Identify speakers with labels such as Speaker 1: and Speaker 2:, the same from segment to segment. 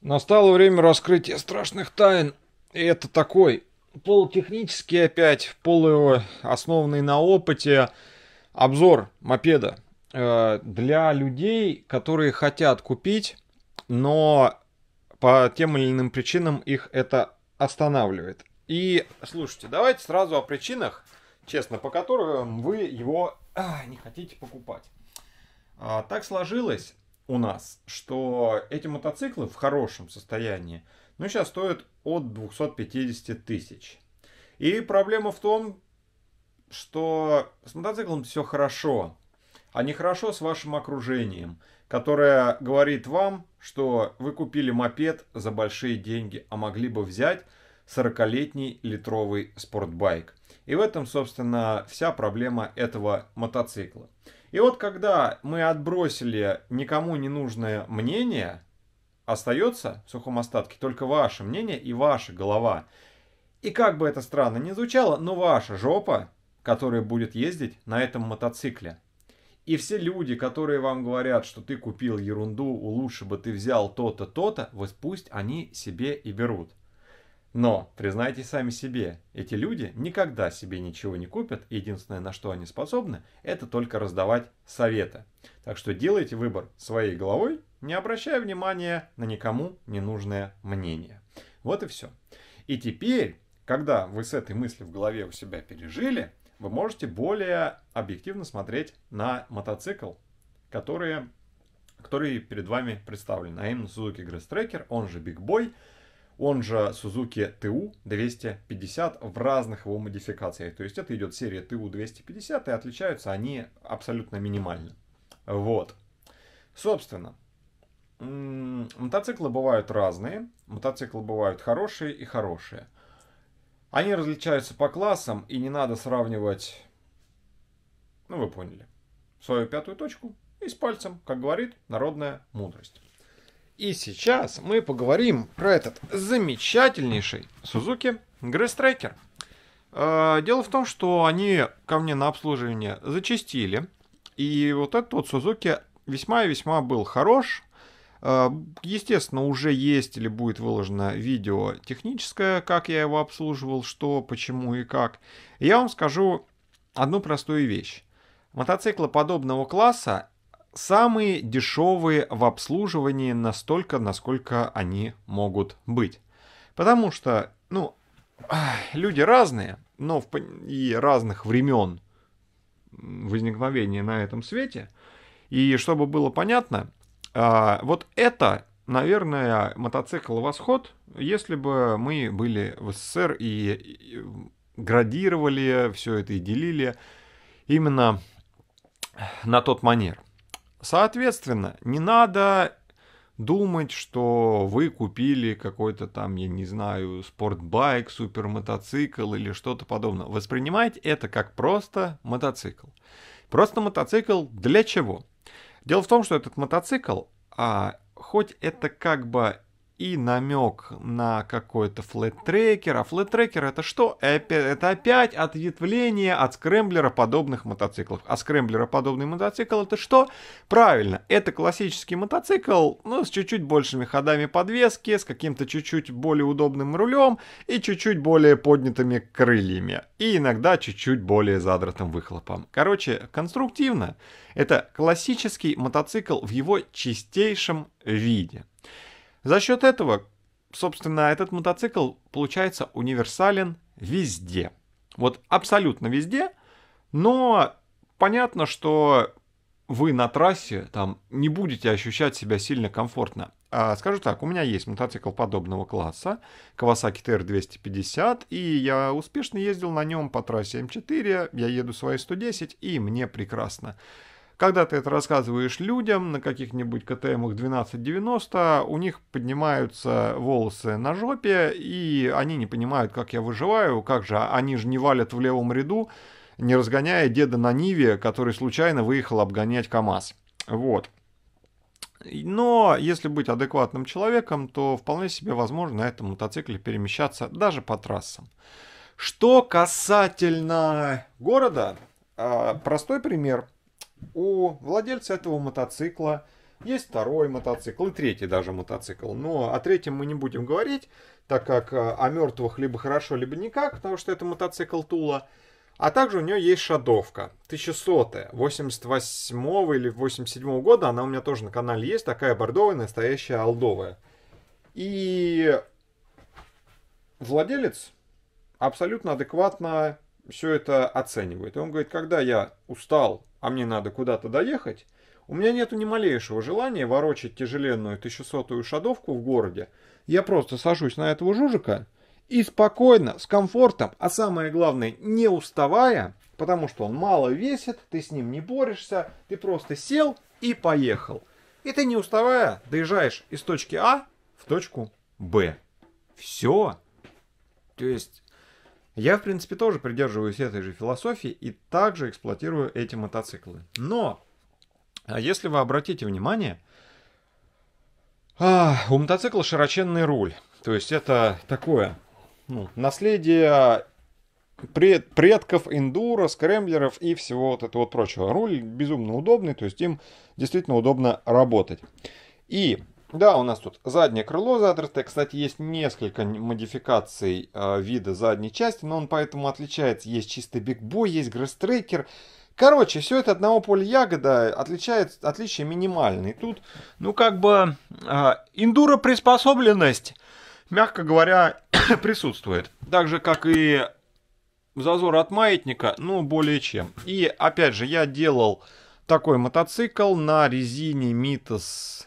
Speaker 1: Настало время раскрытия страшных тайн, и это такой полутехнический опять, полу основанный на опыте обзор мопеда э, для людей, которые хотят купить, но по тем или иным причинам их это останавливает. И слушайте, давайте сразу о причинах, честно, по которым вы его а, не хотите покупать. А, так сложилось, у нас, что эти мотоциклы в хорошем состоянии, ну, сейчас стоят от 250 тысяч. И проблема в том, что с мотоциклом все хорошо, а хорошо с вашим окружением, которое говорит вам, что вы купили мопед за большие деньги, а могли бы взять 40-летний литровый спортбайк. И в этом, собственно, вся проблема этого мотоцикла. И вот когда мы отбросили никому не нужное мнение, остается в сухом остатке только ваше мнение и ваша голова. И как бы это странно ни звучало, но ваша жопа, которая будет ездить на этом мотоцикле. И все люди, которые вам говорят, что ты купил ерунду, лучше бы ты взял то-то, то-то, вот пусть они себе и берут. Но, признайте сами себе, эти люди никогда себе ничего не купят, и единственное, на что они способны, это только раздавать советы. Так что делайте выбор своей головой, не обращая внимания на никому ненужное мнение. Вот и все. И теперь, когда вы с этой мыслью в голове у себя пережили, вы можете более объективно смотреть на мотоцикл, которые, который перед вами представлен, а именно Suzuki Grass Tracker, он же Big Boy – он же Suzuki TU-250 в разных его модификациях. То есть это идет серия TU-250, и отличаются они абсолютно минимально. Вот. Собственно, мотоциклы бывают разные. Мотоциклы бывают хорошие и хорошие. Они различаются по классам, и не надо сравнивать, ну вы поняли, свою пятую точку и с пальцем, как говорит народная мудрость. И сейчас мы поговорим про этот замечательнейший Suzuki Grace Tracker. А, дело в том, что они ко мне на обслуживание зачистили, И вот этот вот Suzuki весьма и весьма был хорош. А, естественно, уже есть или будет выложено видео техническое, как я его обслуживал, что, почему и как. Я вам скажу одну простую вещь. Мотоциклы подобного класса самые дешевые в обслуживании настолько, насколько они могут быть. Потому что, ну, люди разные, но в, и разных времен возникновения на этом свете. И чтобы было понятно, а, вот это, наверное, мотоцикл «Восход», если бы мы были в СССР и градировали все это и делили именно на тот манер. Соответственно, не надо думать, что вы купили какой-то там, я не знаю, спортбайк, супермотоцикл или что-то подобное. Воспринимайте это как просто мотоцикл. Просто мотоцикл для чего? Дело в том, что этот мотоцикл, а, хоть это как бы и намек на какой-то флэт-трекер. А флэт-трекер это что? Это опять ответвление от скрэмблера подобных мотоциклов. А скрэмблера подобный мотоцикл это что? Правильно, это классический мотоцикл, ну, с чуть-чуть большими ходами подвески, с каким-то чуть-чуть более удобным рулем и чуть-чуть более поднятыми крыльями. И иногда чуть-чуть более задратым выхлопом. Короче, конструктивно. Это классический мотоцикл в его чистейшем виде. За счет этого, собственно, этот мотоцикл получается универсален везде. Вот абсолютно везде, но понятно, что вы на трассе там не будете ощущать себя сильно комфортно. А, скажу так, у меня есть мотоцикл подобного класса, Kawasaki TR250, и я успешно ездил на нем по трассе М4, я еду свои 110, и мне прекрасно. Когда ты это рассказываешь людям на каких-нибудь КТМах 1290, у них поднимаются волосы на жопе, и они не понимают, как я выживаю, как же, а они же не валят в левом ряду, не разгоняя деда на Ниве, который случайно выехал обгонять КАМАЗ. Вот. Но если быть адекватным человеком, то вполне себе возможно на этом мотоцикле перемещаться даже по трассам. Что касательно города, а, простой пример. У владельца этого мотоцикла есть второй мотоцикл и третий даже мотоцикл. Но о третьем мы не будем говорить, так как э, о мертвых либо хорошо, либо никак, потому что это мотоцикл Тула. А также у нее есть шадовка 1100 88 -го или 87 -го года. Она у меня тоже на канале есть, такая бордовая, настоящая алдовая. И владелец абсолютно адекватно все это оценивает. И он говорит, когда я устал, а мне надо куда-то доехать, у меня нету ни малейшего желания ворочать тяжеленную 1100-ю шадовку в городе. Я просто сажусь на этого жужика и спокойно, с комфортом, а самое главное, не уставая, потому что он мало весит, ты с ним не борешься, ты просто сел и поехал. И ты не уставая доезжаешь из точки А в точку Б. Все. То есть я, в принципе, тоже придерживаюсь этой же философии и также эксплуатирую эти мотоциклы. Но, а если вы обратите внимание, у мотоцикла широченный руль. То есть это такое ну, наследие пред, предков эндуро, скрэмблеров и всего вот этого вот прочего. Руль безумно удобный, то есть им действительно удобно работать. И да, у нас тут заднее крыло задротое. Кстати, есть несколько модификаций э, вида задней части, но он поэтому отличается. Есть чистый бигбой, есть грестрекер. Короче, все это одного поля ягода отличает, отличие минимальное. И тут, ну, как бы, э, а, эндуро-приспособленность, мягко говоря, присутствует. Так же, как и зазор от маятника, ну, более чем. И, опять же, я делал такой мотоцикл на резине Mitas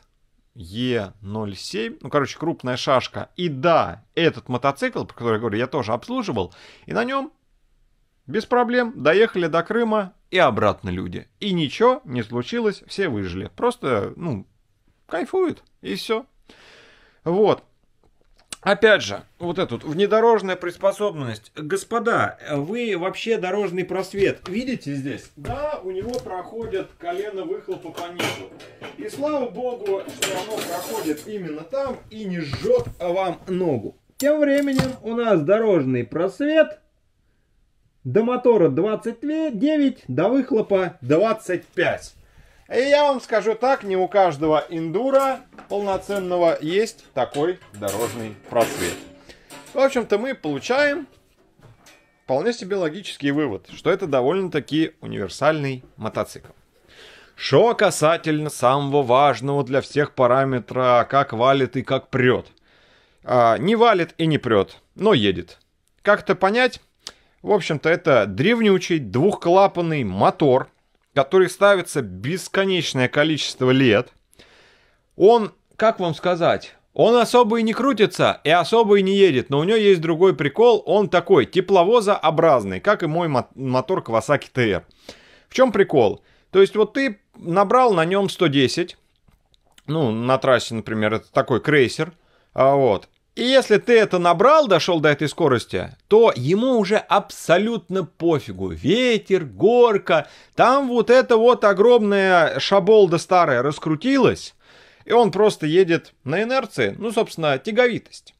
Speaker 1: Е07, ну, короче, крупная шашка. И да, этот мотоцикл, про который я говорю, я тоже обслуживал, и на нем без проблем доехали до Крыма и обратно люди. И ничего не случилось, все выжили. Просто, ну, кайфуют, и все. Вот. Опять же, вот эту внедорожная приспособленность. Господа, вы вообще дорожный просвет видите здесь? Да, у него проходит колено выхлопа по низу. И слава богу, что оно проходит именно там и не жжет вам ногу. Тем временем у нас дорожный просвет. До мотора 29, до выхлопа 25. И я вам скажу так, не у каждого индура полноценного есть такой дорожный просвет. В общем-то, мы получаем вполне себе логический вывод, что это довольно-таки универсальный мотоцикл. Что касательно самого важного для всех параметра, как валит и как прет. А, не валит и не прет, но едет. Как то понять? В общем-то, это древнючий двухклапанный мотор – который ставится бесконечное количество лет, он, как вам сказать, он особо и не крутится и особо и не едет, но у него есть другой прикол, он такой тепловозообразный, как и мой мотор Kawasaki TR. В чем прикол? То есть вот ты набрал на нем 110, ну, на трассе, например, это такой крейсер, а вот, и если ты это набрал, дошел до этой скорости, то ему уже абсолютно пофигу. Ветер, горка, там вот эта вот огромная шаболда старая раскрутилась, и он просто едет на инерции, ну, собственно, тяговитость.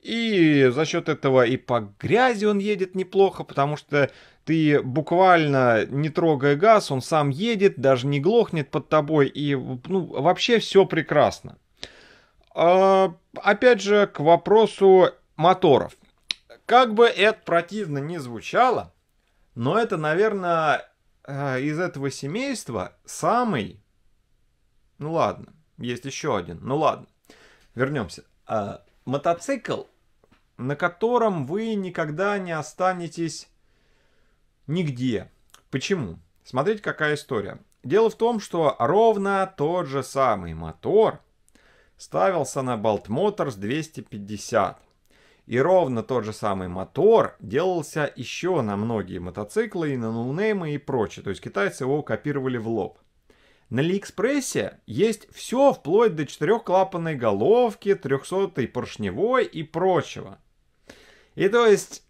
Speaker 1: И за счет этого и по грязи он едет неплохо, потому что ты буквально не трогая газ, он сам едет, даже не глохнет под тобой, и ну, вообще все прекрасно. А, опять же, к вопросу моторов. Как бы это противно не звучало, но это, наверное, э, из этого семейства самый... Ну ладно, есть еще один. Ну ладно, вернемся. А, мотоцикл, на котором вы никогда не останетесь нигде. Почему? Смотрите, какая история. Дело в том, что ровно тот же самый мотор – ставился на Bolt Motors 250. И ровно тот же самый мотор делался еще на многие мотоциклы и на ноунеймы и прочее. То есть китайцы его копировали в лоб. На Алиэкспрессе есть все вплоть до четырехклапанной головки, трехсотой поршневой и прочего. И то есть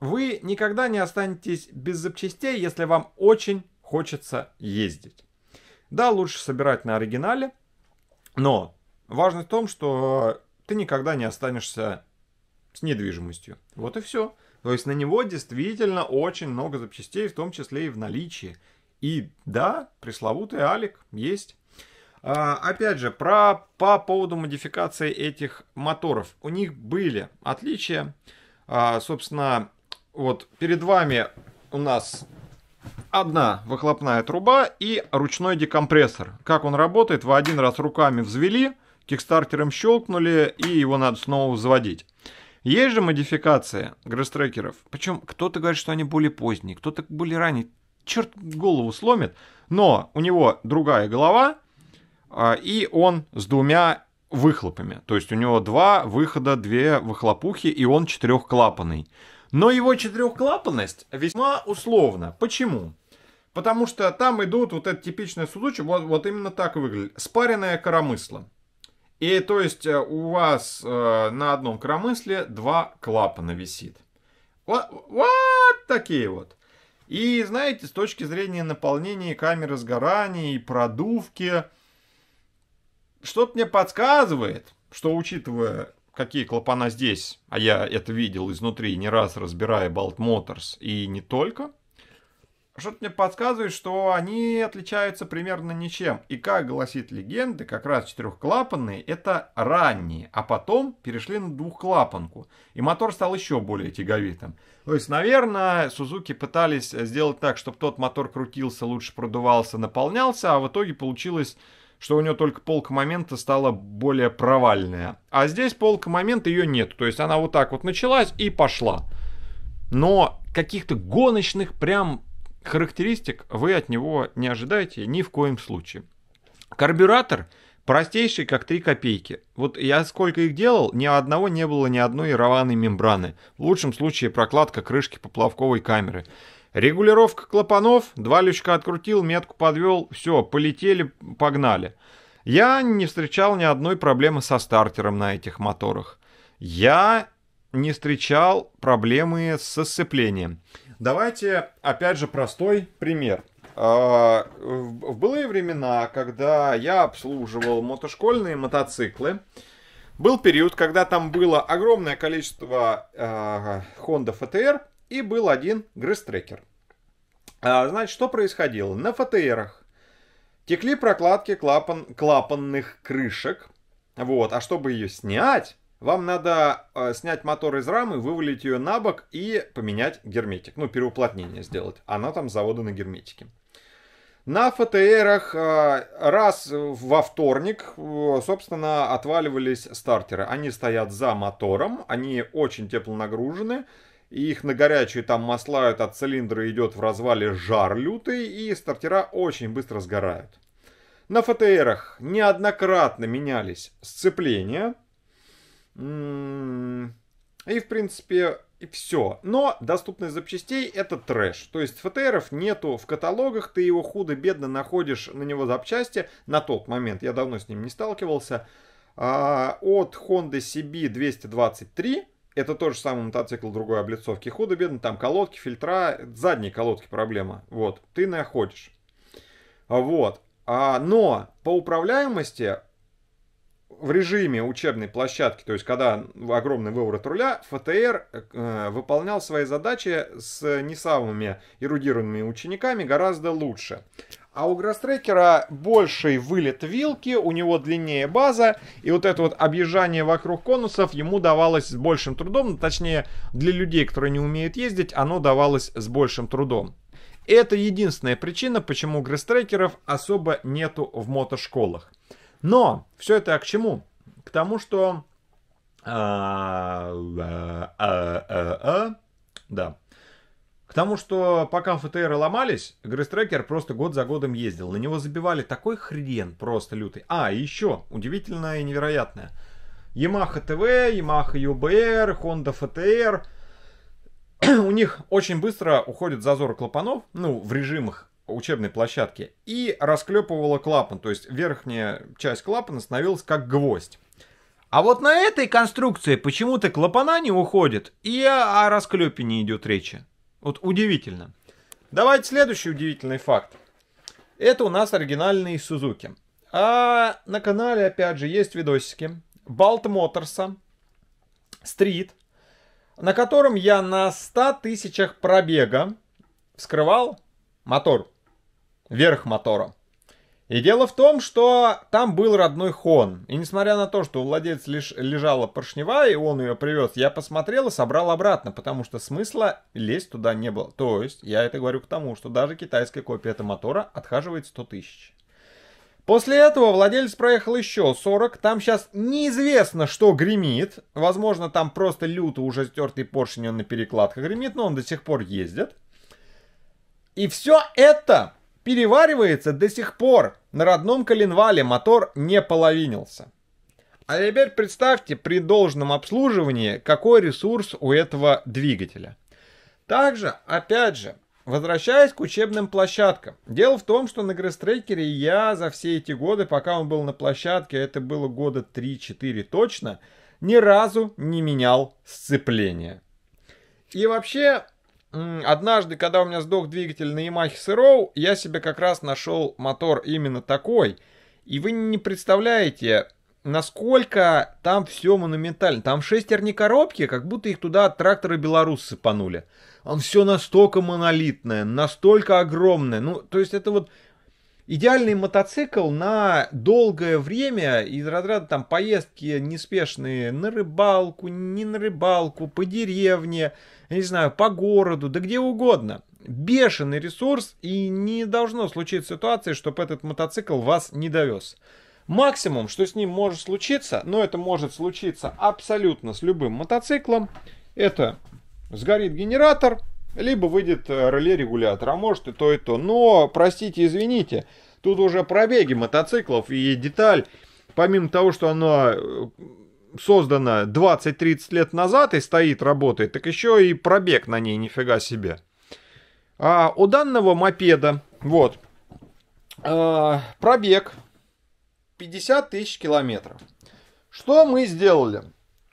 Speaker 1: вы никогда не останетесь без запчастей, если вам очень хочется ездить. Да, лучше собирать на оригинале, но важность в том, что ты никогда не останешься с недвижимостью. Вот и все. То есть на него действительно очень много запчастей, в том числе и в наличии. И да, пресловутый Алик есть. А, опять же, про, по поводу модификации этих моторов. У них были отличия. А, собственно, вот перед вами у нас одна выхлопная труба и ручной декомпрессор. Как он работает, вы один раз руками взвели, кикстартером щелкнули, и его надо снова взводить. Есть же модификации грэстрекеров, причем кто-то говорит, что они более поздние, кто-то более ранние, черт голову сломит, но у него другая голова, а, и он с двумя выхлопами. То есть у него два выхода, две выхлопухи, и он четырехклапанный. Но его четырехклапанность весьма условна. Почему? Потому что там идут вот это типичное судочек, вот, вот именно так выглядит. Спаренное коромысло. И то есть э, у вас э, на одном коромысле два клапана висит. Вот, вот такие вот. И знаете, с точки зрения наполнения камеры сгорания и продувки, что-то мне подсказывает, что учитывая какие клапана здесь, а я это видел изнутри, не раз разбирая Bolt Motors и не только – что-то мне подсказывает, что они отличаются примерно ничем. И как гласит легенда, как раз четырехклапанные — это ранние, а потом перешли на двухклапанку. И мотор стал еще более тяговитым. То есть, наверное, Сузуки пытались сделать так, чтобы тот мотор крутился, лучше продувался, наполнялся, а в итоге получилось что у нее только полка момента стала более провальная. А здесь полка момента ее нет. То есть она вот так вот началась и пошла. Но каких-то гоночных прям характеристик вы от него не ожидаете ни в коем случае. Карбюратор простейший, как 3 копейки. Вот я сколько их делал, ни одного не было ни одной рваной мембраны. В лучшем случае прокладка крышки поплавковой камеры. Регулировка клапанов, два лючка открутил, метку подвел, все, полетели, погнали. Я не встречал ни одной проблемы со стартером на этих моторах. Я не встречал проблемы с сцеплением. Давайте, опять же, простой пример. А, в былые времена, когда я обслуживал мотошкольные мотоциклы, был период, когда там было огромное количество а, Honda FTR и был один грызтрекер. А, значит, что происходило? На ФТРах текли прокладки клапан, клапанных крышек. Вот, а чтобы ее снять, вам надо э, снять мотор из рамы, вывалить ее на бок и поменять герметик. Ну, переуплотнение сделать. Она там завода на герметике. На ФТРах э, раз во вторник, э, собственно, отваливались стартеры. Они стоят за мотором, они очень тепло нагружены. Их на горячую там маслают, от цилиндра идет в развале жар лютый, и стартера очень быстро сгорают. На ФТРах неоднократно менялись сцепления, и, в принципе, и все. Но доступность запчастей это трэш. То есть ФТРов нету в каталогах, ты его худо-бедно находишь на него запчасти на тот момент. Я давно с ним не сталкивался. А, от Honda CB 223 это тоже самый мотоцикл другой облицовки. Худо-бедно, там колодки, фильтра, задние колодки проблема. Вот, ты находишь. Вот. А, но по управляемости в режиме учебной площадки, то есть когда огромный выворот руля, ФТР э, выполнял свои задачи с не самыми эрудированными учениками гораздо лучше. А у Грастрекера больший вылет вилки, у него длиннее база, и вот это вот объезжание вокруг конусов ему давалось с большим трудом, точнее, для людей, которые не умеют ездить, оно давалось с большим трудом. это единственная причина, почему у особо нету в мотошколах. Но все это к чему? К тому, что... А, а, а, да. К тому, что пока ФТР ломались, Грейстрекер просто год за годом ездил. На него забивали такой хрен просто лютый. А, еще, удивительное и невероятное. Ямаха ТВ, Ямаха ЮБР, Honda ФТР. У них очень быстро уходит зазор клапанов, ну, в режимах учебной площадке и расклепывала клапан. То есть верхняя часть клапана становилась как гвоздь. А вот на этой конструкции почему-то клапана не уходит и о, о расклепе не идет речи. Вот удивительно. Давайте следующий удивительный факт. Это у нас оригинальные Сузуки. А на канале, опять же, есть видосики Балт Моторса, Стрит, на котором я на 100 тысячах пробега вскрывал мотор верх мотора. И дело в том, что там был родной хон. И несмотря на то, что у владельца лишь лежала поршневая, и он ее привез, я посмотрел и собрал обратно, потому что смысла лезть туда не было. То есть, я это говорю к тому, что даже китайская копия этого мотора отхаживает 100 тысяч. После этого владелец проехал еще 40. Там сейчас неизвестно, что гремит. Возможно, там просто люто уже стертый поршень, он на перекладках гремит, но он до сих пор ездит. И все это переваривается до сих пор. На родном коленвале мотор не половинился. А теперь представьте при должном обслуживании, какой ресурс у этого двигателя. Также, опять же, возвращаясь к учебным площадкам. Дело в том, что на Грестрекере я за все эти годы, пока он был на площадке, это было года 3-4 точно, ни разу не менял сцепление. И вообще, однажды, когда у меня сдох двигатель на Yamaha Sero, я себе как раз нашел мотор именно такой. И вы не представляете, насколько там все монументально. Там шестерни коробки, как будто их туда тракторы белорусы сыпанули. Он все настолько монолитное, настолько огромное. Ну, то есть это вот идеальный мотоцикл на долгое время из разряда там поездки неспешные на рыбалку, не на рыбалку, по деревне, я не знаю, по городу, да где угодно. Бешеный ресурс и не должно случиться ситуации, чтобы этот мотоцикл вас не довез. Максимум, что с ним может случиться, но это может случиться абсолютно с любым мотоциклом, это сгорит генератор, либо выйдет э, реле-регулятор, а может и то, и то. Но, простите, извините, тут уже пробеги мотоциклов и деталь, помимо того, что она создана 20-30 лет назад и стоит, работает, так еще и пробег на ней нифига себе. А у данного мопеда, вот, э, пробег 50 тысяч километров. Что мы сделали?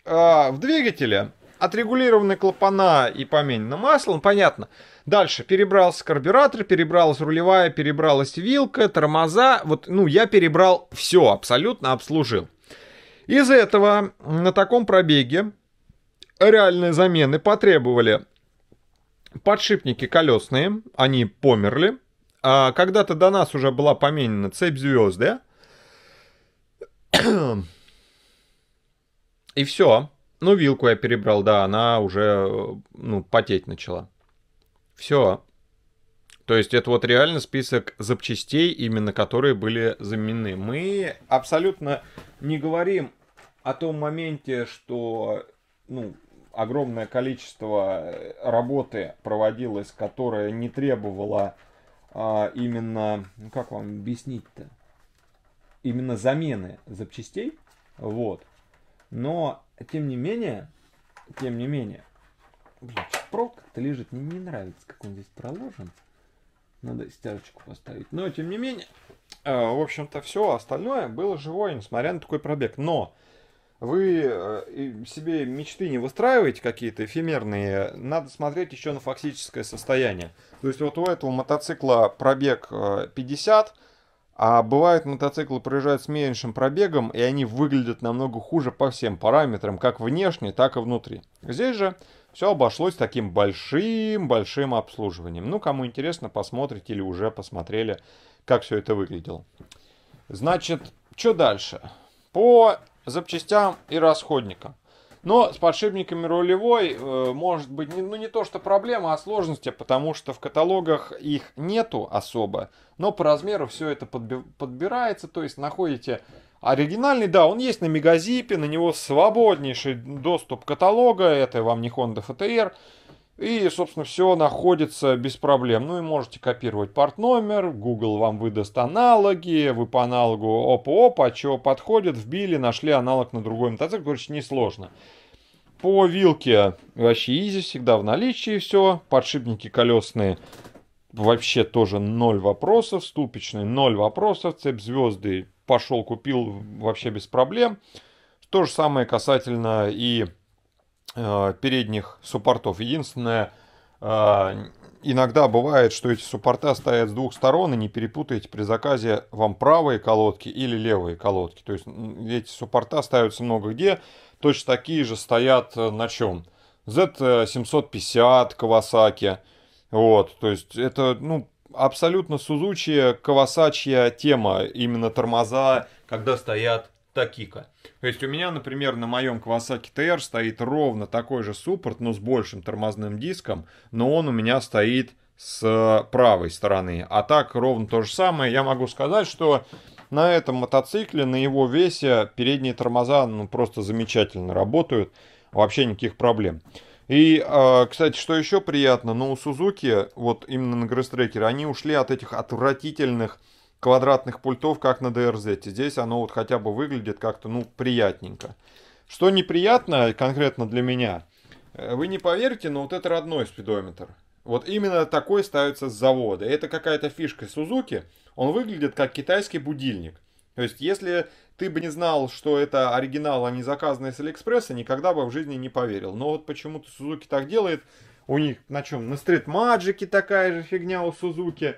Speaker 1: А, в двигателе отрегулированы клапана и поменено масло, ну, понятно. Дальше перебрался карбюратор, перебралась рулевая, перебралась вилка, тормоза. Вот, ну, я перебрал все, абсолютно обслужил. Из этого на таком пробеге реальные замены потребовали подшипники колесные, они померли. А когда-то до нас уже была поменена цепь звезды. И все. Ну, вилку я перебрал, да, она уже, ну, потеть начала. Все. То есть это вот реально список запчастей, именно которые были заменены. Мы абсолютно не говорим о том моменте, что, ну, огромное количество работы проводилось, которое не требовало а, именно, ну, как вам объяснить-то, именно замены запчастей, вот. Но тем не менее, тем не менее, блин, прок-то лежит, мне не нравится, как он здесь проложен. Надо стяжечку поставить. Но, тем не менее, э, в общем-то, все остальное было живое, несмотря на такой пробег. Но вы э, себе мечты не выстраиваете какие-то эфемерные, надо смотреть еще на фактическое состояние. То есть вот у этого мотоцикла пробег э, 50 а бывают мотоциклы проезжают с меньшим пробегом, и они выглядят намного хуже по всем параметрам, как внешне, так и внутри. Здесь же все обошлось таким большим-большим обслуживанием. Ну, кому интересно, посмотрите или уже посмотрели, как все это выглядело. Значит, что дальше? По запчастям и расходникам. Но с подшипниками рулевой э, может быть, не, ну не то что проблема, а сложности, потому что в каталогах их нету особо. Но по размеру все это подби- подбирается, то есть находите оригинальный, да, он есть на Мегазипе, на него свободнейший доступ каталога, это вам не Honda FTR. И, собственно, все находится без проблем. Ну и можете копировать порт-номер, Google вам выдаст аналоги, вы по аналогу опа-опа, чего подходит, вбили, нашли аналог на другой мотоцикл, короче, несложно. По вилке вообще изи, всегда в наличии все, подшипники колесные вообще тоже ноль вопросов, ступичный ноль вопросов, цепь звезды пошел, купил вообще без проблем. То же самое касательно и Э, передних суппортов. Единственное, э, иногда бывает, что эти суппорта стоят с двух сторон, и не перепутайте при заказе вам правые колодки или левые колодки. То есть эти суппорта ставятся много где, точно такие же стоят э, на чем. Z750 Kawasaki, вот, то есть это, ну, абсолютно сузучая, кавасачья тема, именно тормоза, когда стоят Такика. То есть у меня, например, на моем Kawasaki TR стоит ровно такой же суппорт, но с большим тормозным диском, но он у меня стоит с э, правой стороны. А так ровно то же самое. Я могу сказать, что на этом мотоцикле, на его весе передние тормоза ну, просто замечательно работают. Вообще никаких проблем. И, э, кстати, что еще приятно, но ну, у Сузуки, вот именно на Грэстрекере, они ушли от этих отвратительных квадратных пультов, как на DRZ. Здесь оно вот хотя бы выглядит как-то, ну, приятненько. Что неприятно конкретно для меня, э, вы не поверите, но вот это родной спидометр. Вот именно такой ставится с завода. Это какая-то фишка Сузуки. Он выглядит как китайский будильник. То есть, если ты бы не знал, что это оригинал, а не заказанный с Алиэкспресса, никогда бы в жизни не поверил. Но вот почему-то Сузуки так делает. У них на чем? На стрит Маджике такая же фигня у Сузуки.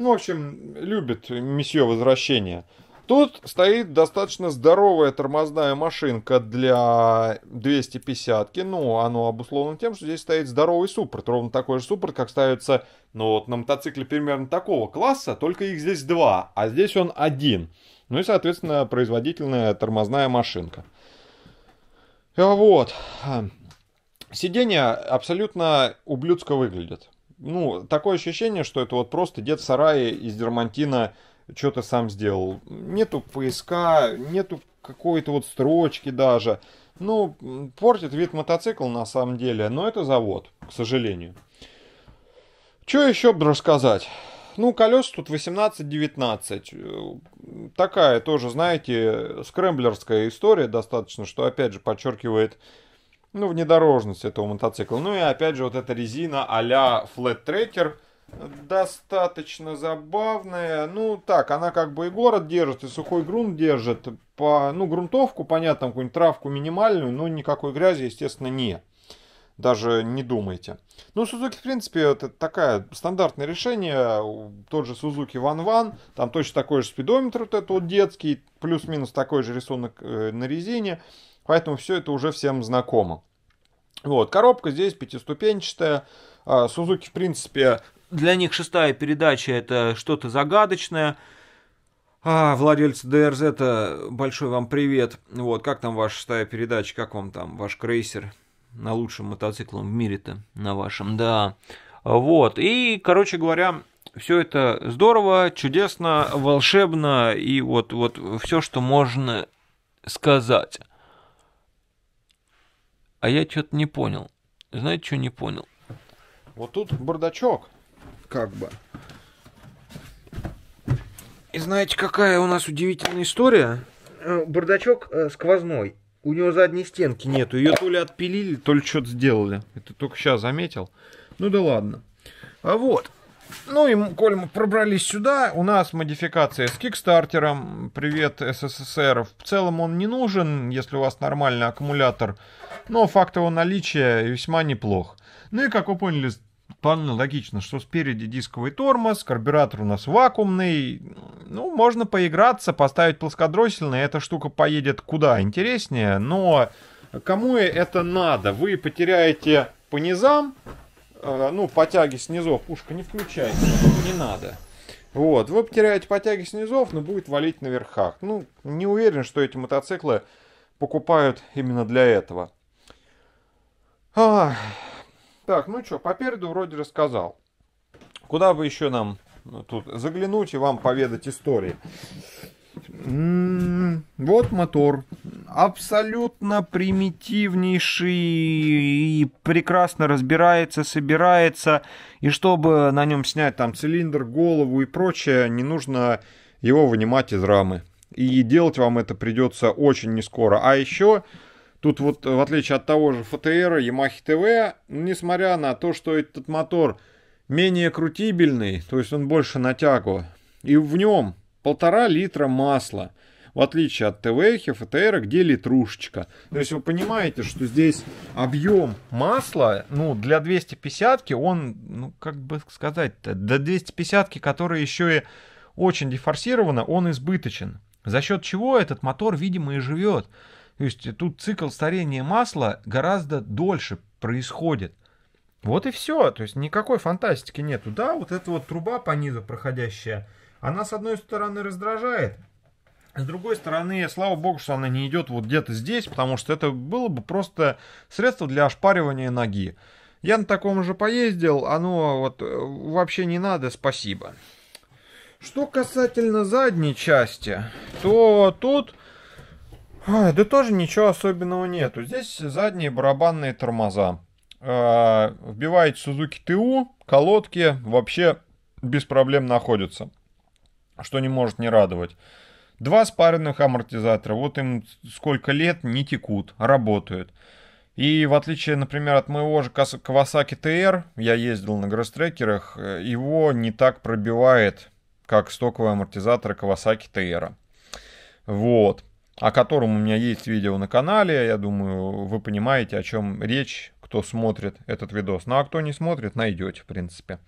Speaker 1: Ну, в общем, любит месье возвращение. Тут стоит достаточно здоровая тормозная машинка для 250-ки. Ну, оно обусловлено тем, что здесь стоит здоровый суппорт. Ровно такой же суппорт, как ставится ну, вот, на мотоцикле примерно такого класса, только их здесь два, а здесь он один. Ну и, соответственно, производительная тормозная машинка. Вот. Сиденья абсолютно ублюдско выглядят ну, такое ощущение, что это вот просто дед сарая из дермантина что то сам сделал. Нету поиска, нету какой-то вот строчки даже. Ну, портит вид мотоцикл на самом деле, но это завод, к сожалению. Что еще бы рассказать? Ну, колес тут 18-19. Такая тоже, знаете, скрэмблерская история достаточно, что опять же подчеркивает ну, внедорожность этого мотоцикла. Ну и опять же вот эта резина а-ля Flat Tracker достаточно забавная. Ну так, она как бы и город держит, и сухой грунт держит. По, ну, грунтовку, понятно, какую-нибудь травку минимальную, но никакой грязи, естественно, нет даже не думайте. Ну, Suzuki в принципе, это такая стандартное решение. Тот же Suzuki One One, там точно такой же спидометр вот этот вот детский, плюс-минус такой же рисунок э, на резине. Поэтому все это уже всем знакомо. Вот, коробка здесь пятиступенчатая. Сузуки, а, в принципе, для них шестая передача это что-то загадочное. А, владельцы ДРЗ, это большой вам привет. Вот, как там ваша шестая передача, как вам там ваш крейсер на лучшем мотоциклом в мире-то, на вашем, да. Вот, и, короче говоря, все это здорово, чудесно, волшебно, и вот, вот все, что можно сказать. А я что-то не понял. Знаете, что не понял? Вот тут бардачок, как бы. И знаете, какая у нас удивительная история? Э, бардачок э, сквозной. У него задней стенки нету. Ее то ли отпилили, то ли что-то сделали. Это только сейчас заметил. Ну да ладно. А вот. Ну и, коль мы пробрались сюда, у нас модификация с кикстартером. Привет, СССР. В целом он не нужен, если у вас нормальный аккумулятор. Но факт его наличия весьма неплох. Ну и, как вы поняли, вполне логично, что спереди дисковый тормоз, карбюратор у нас вакуумный. Ну, можно поиграться, поставить плоскодроссельный, эта штука поедет куда интереснее, но кому это надо? Вы потеряете по низам, Э, ну, потяги снизу, пушка не включается, не надо. Вот, вы потеряете потяги снизу, но будет валить на верхах. Ну, не уверен, что эти мотоциклы покупают именно для этого. А, так, ну что, по переду вроде рассказал. Куда бы еще нам тут заглянуть и вам поведать истории? М-м, вот мотор. Абсолютно примитивнейший и прекрасно разбирается, собирается. И чтобы на нем снять там цилиндр, голову и прочее, не нужно его вынимать из рамы. И делать вам это придется очень не скоро. А еще тут вот в отличие от того же ФТР, Yamaha ТВ, несмотря на то, что этот мотор менее крутибельный, то есть он больше на тягу, и в нем полтора литра масла. В отличие от ТВХ, ФТР, где литрушечка. То есть вы понимаете, что здесь объем масла, ну, для 250-ки, он, ну, как бы сказать до 250-ки, которая еще и очень дефорсирована, он избыточен. За счет чего этот мотор, видимо, и живет. То есть тут цикл старения масла гораздо дольше происходит. Вот и все. То есть никакой фантастики нету. Да, вот эта вот труба по низу проходящая – она, с одной стороны, раздражает, с другой стороны, слава богу, что она не идет вот где-то здесь, потому что это было бы просто средство для ошпаривания ноги. Я на таком же поездил, оно вот э, вообще не надо, спасибо. Что касательно задней части, то тут... А, да тоже ничего особенного нету. Здесь задние барабанные тормоза. А, Вбиваете Suzuki TU, колодки вообще без проблем находятся. А что не может не радовать. Два спаренных амортизатора, вот им сколько лет не текут, работают. И в отличие, например, от моего же Kawasaki TR, я ездил на грострекерах, его не так пробивает, как стоковые амортизаторы Kawasaki TR. Вот. О котором у меня есть видео на канале, я думаю, вы понимаете, о чем речь, кто смотрит этот видос. Ну а кто не смотрит, найдете, в принципе.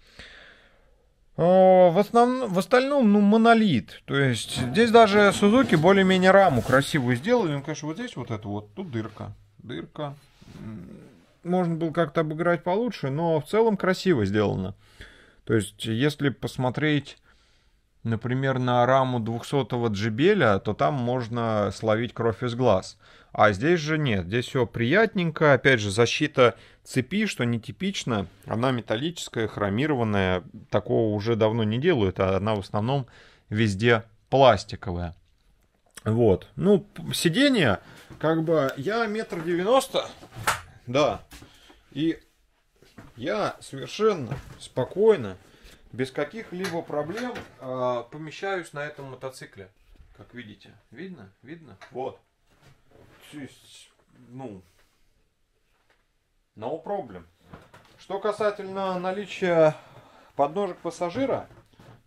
Speaker 1: Э, в, основном, в остальном, ну, монолит. То есть здесь даже Сузуки более-менее раму красивую сделали. Ну, конечно, вот здесь вот это вот, тут дырка. Дырка. Можно было как-то обыграть получше, но в целом красиво сделано. То есть, если посмотреть например, на раму 200-го джебеля, то там можно словить кровь из глаз. А здесь же нет, здесь все приятненько. Опять же, защита цепи, что нетипично, она металлическая, хромированная. Такого уже давно не делают, а она в основном везде пластиковая. Вот. Ну, сиденье, как бы, я метр девяносто, да, и я совершенно спокойно без каких-либо проблем э, помещаюсь на этом мотоцикле. Как видите. Видно? Видно? Вот. Ну, no problem. Что касательно наличия подножек пассажира,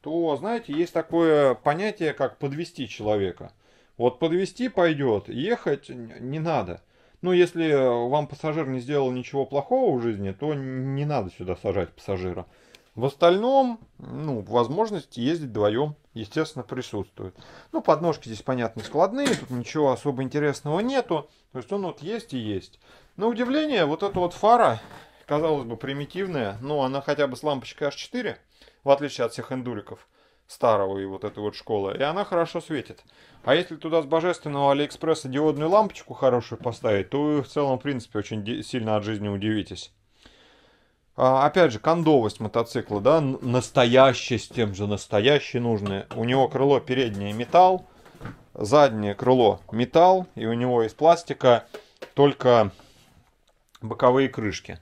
Speaker 1: то, знаете, есть такое понятие, как подвести человека. Вот подвести пойдет, ехать не надо. Ну, если вам пассажир не сделал ничего плохого в жизни, то не надо сюда сажать пассажира. В остальном, ну, возможности ездить вдвоем, естественно, присутствуют. Ну, подножки здесь, понятно, складные, тут ничего особо интересного нету. То есть он вот есть и есть. На удивление, вот эта вот фара, казалось бы, примитивная, но она хотя бы с лампочкой H4, в отличие от всех эндуриков старого и вот этой вот школы, и она хорошо светит. А если туда с божественного Алиэкспресса диодную лампочку хорошую поставить, то вы в целом, в принципе, очень сильно от жизни удивитесь. А, опять же, кондовость мотоцикла, да, настоящий с тем же, настоящий нужный. У него крыло переднее металл, заднее крыло металл, и у него из пластика только боковые крышки.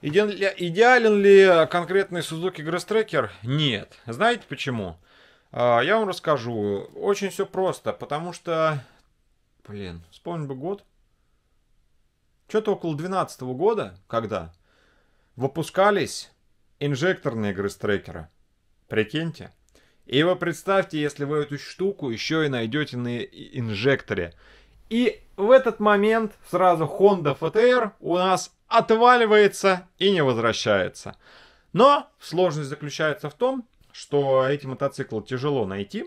Speaker 1: Идеален ли конкретный Suzuki Grass Tracker? Нет. Знаете почему? А, я вам расскажу. Очень все просто, потому что... Блин, вспомнить бы год. Что-то около 12 года, когда выпускались инжекторные грызтрекеры. Прикиньте. И вы представьте, если вы эту штуку еще и найдете на инжекторе. И в этот момент сразу Honda FTR у нас отваливается и не возвращается. Но сложность заключается в том, что эти мотоциклы тяжело найти.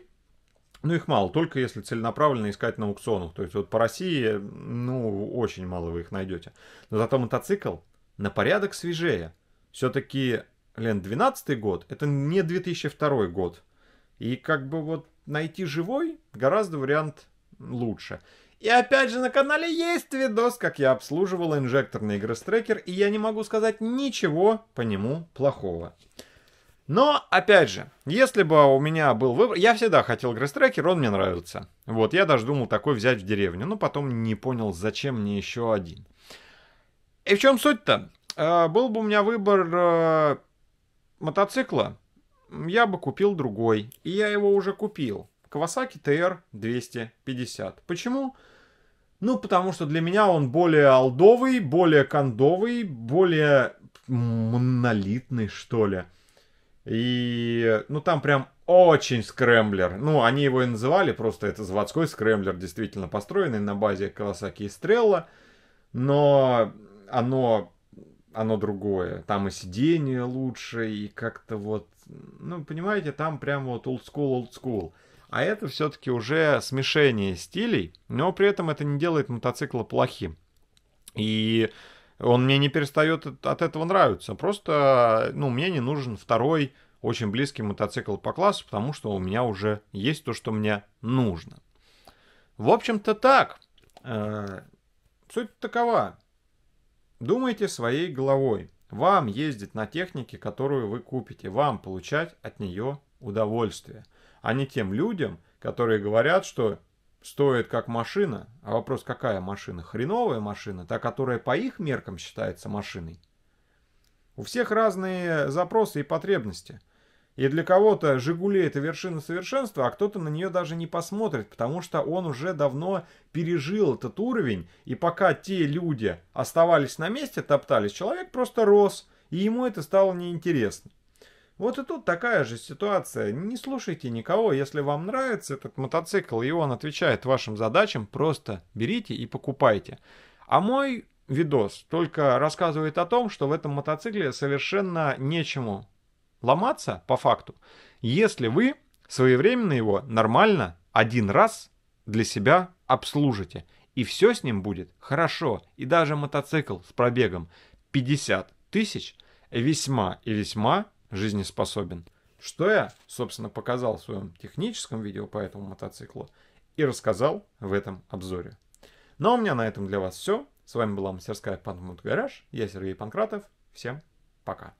Speaker 1: Ну, их мало, только если целенаправленно искать на аукционах. То есть вот по России, ну, очень мало вы их найдете. Но зато мотоцикл на порядок свежее. Все-таки, Лен, 12 год, это не 2002 год. И как бы вот найти живой гораздо вариант лучше. И опять же на канале есть видос, как я обслуживал инжекторный игрострекер, и я не могу сказать ничего по нему плохого. Но, опять же, если бы у меня был выбор... Я всегда хотел грестрекер, он мне нравится. Вот, я даже думал такой взять в деревню, но потом не понял, зачем мне еще один. И в чем суть-то? А, был бы у меня выбор э, мотоцикла, я бы купил другой. И я его уже купил. Kawasaki TR 250. Почему? Ну, потому что для меня он более алдовый, более кондовый, более монолитный, что ли. И, ну, там прям очень скрэмблер. Ну, они его и называли, просто это заводской скрэмблер, действительно построенный на базе Kawasaki Estrella. Но оно, оно другое. Там и сиденье лучше, и как-то вот, ну, понимаете, там прям вот old school, old school. А это все-таки уже смешение стилей, но при этом это не делает мотоцикла плохим. И он мне не перестает от этого нравиться. Просто, ну, мне не нужен второй очень близкий мотоцикл по классу, потому что у меня уже есть то, что мне нужно. В общем-то так. Э, суть такова. Думайте своей головой. Вам ездить на технике, которую вы купите, вам получать от нее удовольствие, а не тем людям, которые говорят, что стоит как машина, а вопрос какая машина? Хреновая машина, та, которая по их меркам считается машиной. У всех разные запросы и потребности – и для кого-то «Жигули» — это вершина совершенства, а кто-то на нее даже не посмотрит, потому что он уже давно пережил этот уровень, и пока те люди оставались на месте, топтались, человек просто рос, и ему это стало неинтересно. Вот и тут такая же ситуация. Не слушайте никого, если вам нравится этот мотоцикл, и он отвечает вашим задачам, просто берите и покупайте. А мой видос только рассказывает о том, что в этом мотоцикле совершенно нечему ломаться по факту, если вы своевременно его нормально один раз для себя обслужите. И все с ним будет хорошо. И даже мотоцикл с пробегом 50 тысяч весьма и весьма жизнеспособен. Что я, собственно, показал в своем техническом видео по этому мотоциклу и рассказал в этом обзоре. Ну а у меня на этом для вас все. С вами была мастерская Панкмут Гараж. Я Сергей Панкратов. Всем пока.